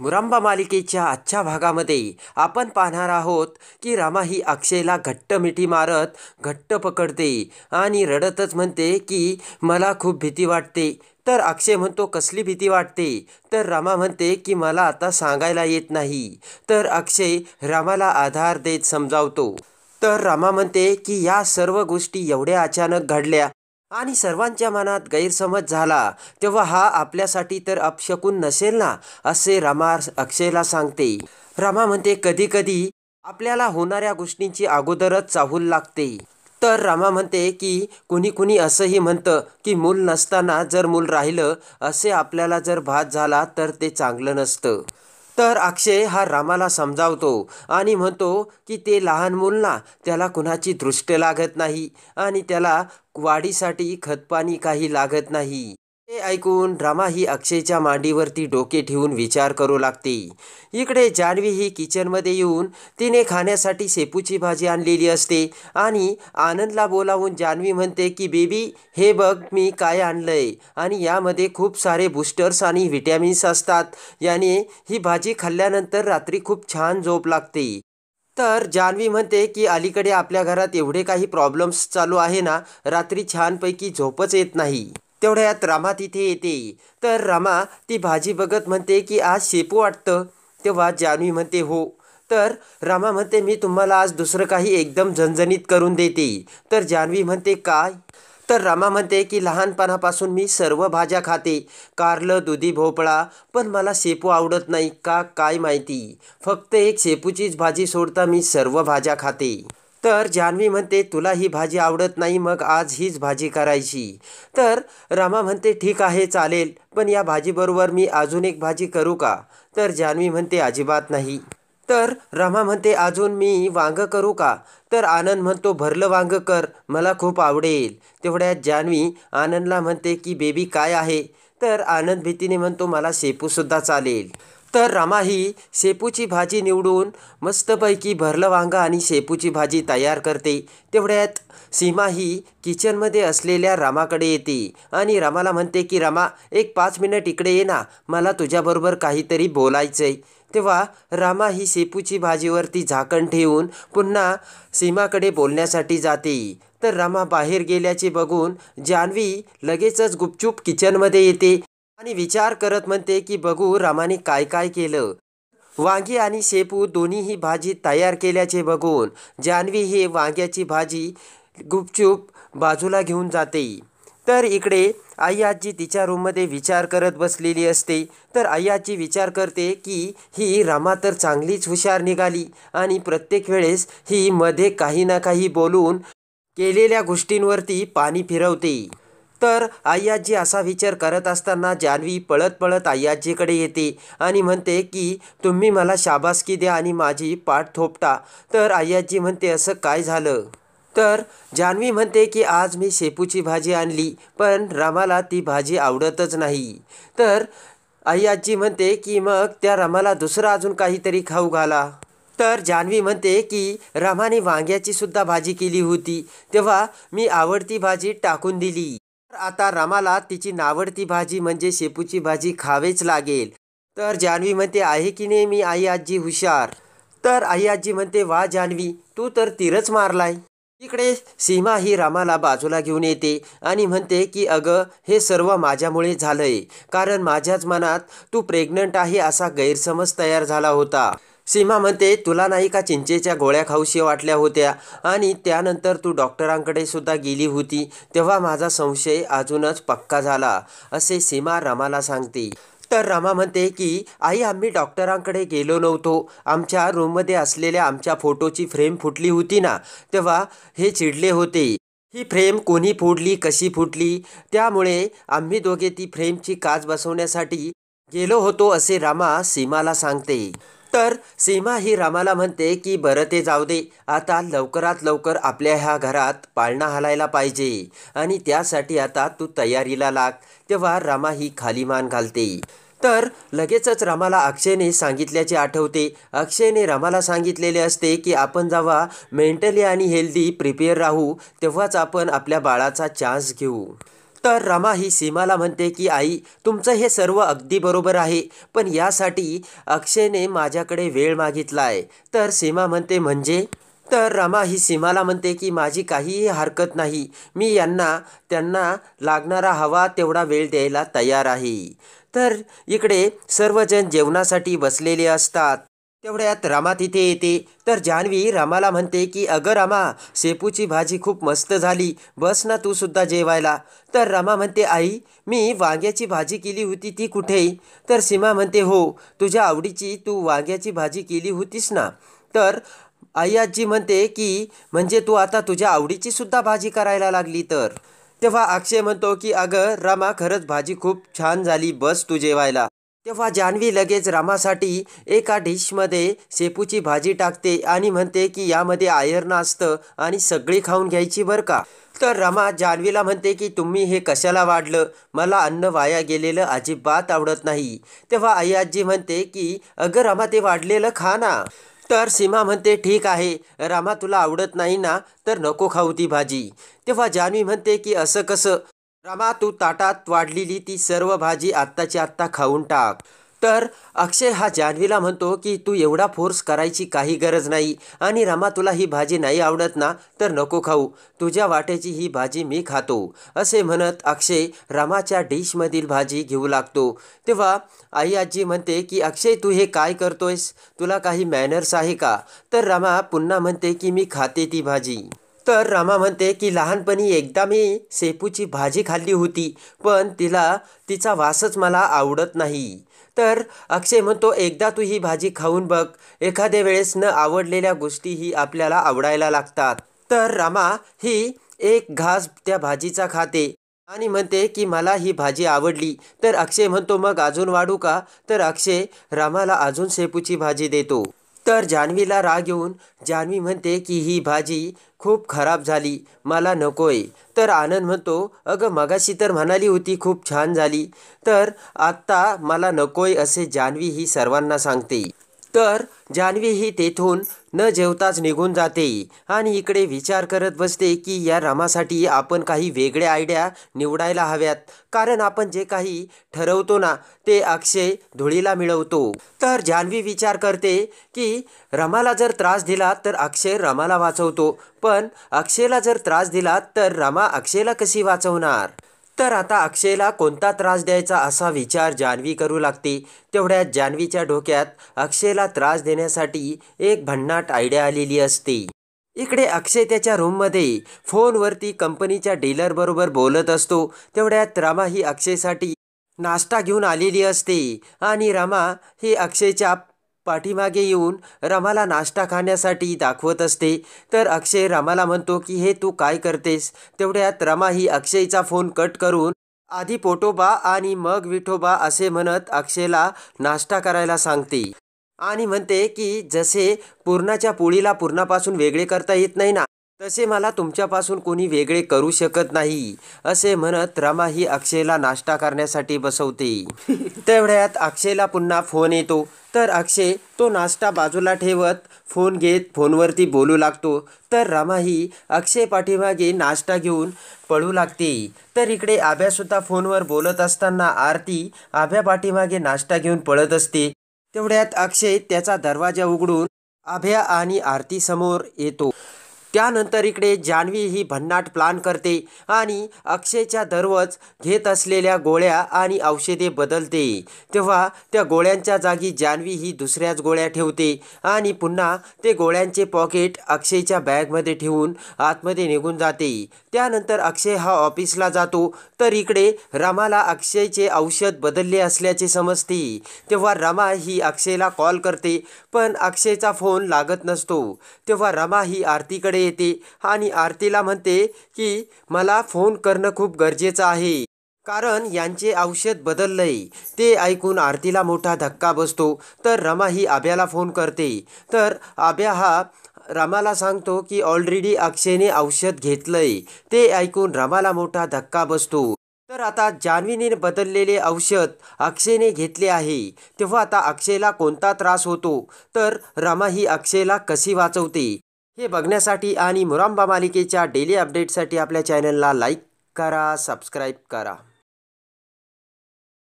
मुरांबा मालिकेच्या आजच्या भागामध्ये आपण पाहणार आहोत की रामा ही अक्षयला घट्ट मिठी मारत घट्ट पकडते आणि रडतच म्हणते की मला खूप भीती वाटते तर अक्षय म्हणतो कसली भीती वाटते तर रामा म्हणते की मला आता सांगायला येत नाही तर अक्षय रामाला आधार देत समजावतो तर रामा म्हणते की या सर्व गोष्टी एवढ्या अचानक घडल्या आणि सर्वांच्या मनात गैरसमज झाला तेव्हा हा आपल्यासाठी तर अपशकून नसेल ना असे रमा अक्षयला सांगते रमा म्हणते कधी कधी आपल्याला होणाऱ्या गोष्टींची अगोदरच चाहूल लागते तर रमा म्हणते की कुणी कुणी असंही म्हणतं की मूल नसताना जर मूल राहिलं असे आपल्याला जर भात झाला तर ते चांगलं नसतं तर अक्षय हा रामाला समजावतो आणि म्हणतो की ते लहान मुल ना त्याला कुणाची दृष्ट लागत नाही आणि त्याला वाढीसाठी खतपाणी काही लागत नाही हे ऐकून रमा ही अक्षयच्या मांडीवरती डोके ठेवून विचार करू लागते इकडे जान्हवी ही किचनमध्ये येऊन तिने खाण्यासाठी शेपूची भाजी आणलेली असते आणि आनंदला बोलावून जान्हवी म्हणते की बेबी हे बघ मी काय आणलंय आणि यामध्ये खूप सारे बूस्टर्स आणि व्हिटॅमिन्स असतात याने ही भाजी खाल्ल्यानंतर रात्री खूप छान झोप लागते तर जान्हवी म्हणते की अलीकडे आपल्या घरात एवढे काही प्रॉब्लेम्स चालू आहे ना रात्री छानपैकी झोपच येत नाही तेवढ्यात रामा तिथे येते तर रामा ती भाजी बघत म्हणते की आज शेपू वाटतं तेव्हा जान्हवी म्हणते हो तर रामा म्हणते मी तुम्हाला आज दुसरं काही एकदम झणझणीत करून देते तर जान्हवी म्हणते काय तर रामा म्हणते की लहानपणापासून मी सर्व भाज्या खाते कारलं दुधी भोपळा पण मला शेपू आवडत नाही का काय माहिती फक्त एक शेपूचीच भाजी सोडता मी सर्व भाज्या खाते तर जान्हवी म्हणते तुला ही भाजी आवडत नाही मग आज हीच भाजी करायची तर रामा म्हणते ठीक आहे चालेल पण या भाजीबरोबर मी अजून एक भाजी करू का तर जान्हवी म्हणते अजिबात नाही तर रमा म्हणते अजून मी वांग करू का तर आनंद म्हणतो भरलं वांग कर मला खूप आवडेल तेवढ्यात जान्हवी आनंदला म्हणते की बेबी काय आहे तर आनंद भीतीने म्हणतो मला शेपूसुद्धा चालेल तर रामा ही शेपूची भाजी निवडून मस्तपैकी भरलं वांगा आणि शेपूची भाजी तयार करते तेवढ्यात सीमा ही किचनमध्ये असलेल्या रामाकडे येते आणि रामाला म्हणते की रामा एक पाच मिनिट इकडे ये ना मला तुझ्याबरोबर काहीतरी बोलायचं आहे तेव्हा रामा ही शेपूची भाजीवरती झाकण ठेवून पुन्हा सीमाकडे बोलण्यासाठी जाते तर रामा बाहेर गेल्याचे बघून जान्हवी लगेचच गुपचूप किचनमध्ये येते आणि विचार करत म्हणते की बघू रामाने काय काय केलं वांगी आणि शेपू दोन्हीही भाजी तयार केल्याचे बघून जान्हवी हे वांग्याची भाजी गुपचूप बाजूला घेऊन जाते तर इकडे आई आजी तिच्या रूममध्ये विचार करत बसलेली असते तर आई आजी विचार करते की ही रामा तर चांगलीच हुशार निघाली आणि प्रत्येक वेळेस ही मध्ये काही ना काही बोलून केलेल्या गोष्टींवरती पाणी फिरवते तर आय्याजी असा विचार करत असताना जान्हवी पळत पळत आय्याजीकडे येते आणि म्हणते की तुम्ही मला शाबासकी द्या आणि माझी पाठ थोपटा तर आय्याजी म्हणते असं काय झालं तर जान्हवी म्हणते की आज मी शेपूची भाजी आणली पण रामाला ती भाजी आवडतच नाही तर आई म्हणते की मग त्या रामाला दुसरा अजून काहीतरी खाऊ घाला तर जान्हवी म्हणते की रामाने वांग्याची सुद्धा भाजी केली होती तेव्हा मी आवडती भाजी टाकून दिली तर आता रामाला तिची नावडती भाजी म्हणजे शेपूची भाजी खावेच लागेल तर जान्हवी म्हणते आहे की नाही मी आई आजी हुशार तर आई आजी म्हणते वा जान्हवी तू तर तीरच मारलाय इकडे सीमा ही रामाला बाजूला घेऊन येते आणि म्हणते की अगं हे सर्व माझ्यामुळे झालंय कारण माझ्याच मनात तू प्रेग्नंट आहे असा गैरसमज तयार झाला होता सीमा म्हणते तुला नाही का चिंचेच्या गोळ्या खाऊशी वाटल्या होत्या आणि त्यानंतर तू डॉक्टरांकडे सुद्धा गेली होती तेव्हा माझा संशय अजूनच पक्का झाला असे सीमा रामाला सांगते तर रामा म्हणते की आई आम्ही डॉक्टरांकडे गेलो नव्हतो आमच्या रूममध्ये असलेल्या आमच्या फोटोची फ्रेम फुटली होती ना तेव्हा हे चिडले होते ही फ्रेम कोणी फोडली कशी फुटली त्यामुळे आम्ही दोघे ती फ्रेमची काच बसवण्यासाठी गेलो होतो असे रामा सीमाला सांगते तर सीमा ही रामाला म्हणते की बरं ते जाऊ दे आता लवकरात लवकर आपल्या ह्या घरात पाळणा हलायला पाहिजे आणि त्यासाठी आता तू तयारीला लाग तेव्हा रामा ही खाली मान घालते तर लगेचच रामाला अक्षयने सांगितल्याचे आठवते अक्षयने रामाला सांगितलेले असते की आपण जेव्हा मेंटली आणि हेल्दी प्रिपेअर राहू तेव्हाच आपण आपल्या बाळाचा चान्स घेऊ तर रमा ही सीमाला म्हणते की आई तुमचं हे सर्व अगदी बरोबर आहे पण यासाठी अक्षयने माझ्याकडे वेळ मागितला आहे तर सीमा म्हणते म्हणजे तर रमा ही सीमाला म्हणते की माझी काहीही हरकत नाही मी यांना त्यांना लागणारा हवा तेवढा वेळ द्यायला तयार आहे तर इकडे सर्वजण जेवणासाठी बसलेले असतात तेवढ्यात रामा तिथे येते तर जान्हवी रामाला म्हणते की अगं रामा शेपूची भाजी खूप मस्त झाली बस ना तू सुद्धा जेवायला तर रामा म्हणते आई मी वांग्याची भाजी केली होती ती कुठे तर सीमा म्हणते हो तुझ्या आवडीची तू वांग्याची भाजी केली होतीस ना तर आई आजी म्हणते की म्हणजे तू आता तुझ्या आवडीची सुद्धा भाजी करायला लागली तर तेव्हा अक्षय म्हणतो की अगं रामा खरंच भाजी खूप छान झाली बस तू जेवायला तेव्हा जान्हवी लगेच रामासाठी एका डिशमध्ये शेपूची भाजी टाकते आणि म्हणते की यामध्ये आयर्न असतं आणि सगळी खाऊन घ्यायची बरं का तर रमा जान्हवीला म्हणते की तुम्ही हे कशाला वाढलं मला अन्न वाया गेलेलं अजिबात आवडत नाही तेव्हा आई आजी म्हणते की अगं रमा ते वाढलेलं खा ना तर सीमा म्हणते ठीक आहे रामा तुला आवडत नाही ना तर नको खाऊ ती भाजी तेव्हा जान्हवी म्हणते की असं कसं रमा तू ताटात वाढलेली ती सर्व भाजी आत्ताची आत्ता खाऊन टाक तर अक्षय हा जान्हवीला म्हणतो की तू एवढा फोर्स करायची काही गरज नाही आणि रमा तुला ही भाजी नाही आवडत ना तर नको खाऊ तुझ्या वाट्याची ही भाजी मी खातो असे म्हणत अक्षय रमाच्या डिशमधील भाजी घेऊ लागतो तेव्हा आई आजी म्हणते की अक्षय तू हे काय करतोयस तुला काही मॅनर्स आहे का तर रमा पुन्हा म्हणते की मी खाते ती भाजी तर रामा म्हणते की लहानपणी एकदा मी शेपूची भाजी खाल्ली होती पण तिला तिचा वासच मला आवडत नाही तर अक्षय म्हणतो एकदा तू ही भाजी खाऊन बघ एखाद्या वेळेस न आवडलेल्या गोष्टीही आपल्याला आवडायला लागतात तर रामा ही एक घास त्या भाजीचा खाते आणि म्हणते की मला ही भाजी आवडली तर अक्षय म्हणतो मग अजून वाढू का तर अक्षय रामाला अजून शेपूची भाजी देतो तर जान्हवीला राग येऊन जान्हवी म्हणते की ही भाजी खूप खराब झाली मला नकोय तर आनंद म्हणतो अगं मगाशी तर म्हणाली होती खूप छान झाली तर आत्ता मला नकोय असे जान्हवी ही सर्वांना सांगते तर जान्हवी ही तेथून न जेवताच निघून जाते आणि इकडे विचार करत बसते की या रामासाठी आपण काही वेगळ्या आयडिया निवडायला हव्यात कारण आपण जे काही ठरवतो ना ते अक्षय धुळीला मिळवतो तर जान्हवी विचार करते की रमाला जर त्रास दिला तर अक्षय रमाला वाचवतो पण अक्षयला जर त्रास दिला तर रमा अक्षयला कशी वाचवणार तर आता अक्षयला कोणता त्रास द्यायचा असा विचार जान्हवी करू लागते तेवढ्यात जान्हवीच्या डोक्यात अक्षयला त्रास देण्यासाठी एक भन्नाट आयडिया आलेली असते इकडे अक्षय त्याच्या रूममध्ये फोनवरती कंपनीच्या डीलरबरोबर बोलत असतो तेवढ्यात रामा ही अक्षयसाठी नाश्ता घेऊन आलेली असते आणि रामा ही अक्षयच्या पाठीमागे येऊन रमाला नाश्ता खाण्यासाठी दाखवत असते तर अक्षय रमाला म्हणतो की हे तू काय करतेस तेवढ्यात रमा ही अक्षयचा फोन कट करून आधी पोटोबा आणि मग विठोबा असे म्हणत अक्षयला नाश्ता करायला सांगते आणि म्हणते की जसे पूर्णाच्या पोळीला पूर्णापासून वेगळे करता येत नाही ना तसे मला तुमच्यापासून कोणी वेगळे करू शकत नाही असे म्हणत रमा ही अक्षयला नाश्ता करण्यासाठी बसवते तेवढ्यात अक्षयला पुन्हा फोन येतो तर अक्षय तो नाश्ता बाजूला ठेवत फोन घेत फोनवरती बोलू लागतो तर रमाही अक्षय पाठीमागे नाश्ता घेऊन पळू लागते तर इकडे आभ्यासुद्धा फोनवर बोलत असताना आरती आभ्या पाठीमागे नाश्ता घेऊन पळत असते तेवढ्यात अक्षय त्याचा दरवाजा उघडून आभ्या आणि आरती समोर येतो त्यानंतर इकडे जान्हवी ही भन्नाट प्लान करते आणि अक्षयच्या दररोज घेत असलेल्या गोळ्या आणि औषधे बदलते तेव्हा त्या गोळ्यांच्या जागी जान्हवी ही दुसऱ्याच गोळ्या ठेवते आणि पुन्हा ते गोळ्यांचे पॉकेट अक्षयच्या बॅगमध्ये ठेवून आतमध्ये निघून जाते त्यानंतर अक्षय हा ऑफिसला जातो तर इकडे रमाला अक्षयचे औषध बदलले असल्याचे समजते तेव्हा रमा ही अक्षयला कॉल करते पण अक्षयचा फोन लागत नसतो तेव्हा रमा ही आरतीकडे कडे येते आणि आरतीला म्हणते की मला फोन करणं खूप गरजेचं आहे कारण यांचे औषध बदललंय ते ऐकून आरतीला मोठा धक्का बसतो तर रमा ही आब्याला फोन करते तर आब्या हा रमाला सांगतो की ऑलरेडी अक्षयने औषध घेतलंय ते ऐकून रमाला मोठा धक्का बसतो तर आता जान्हवीने बदललेले औषध अक्षयने घेतले आहे तेव्हा आता अक्षयला कोणता त्रास होतो तर रमा ही अक्षयला कशी वाचवते हे बघण्यासाठी आणि मुरांबा मालिकेच्या डेली अपडेटसाठी आपल्या चॅनलला लाईक करा सबस्क्राईब करा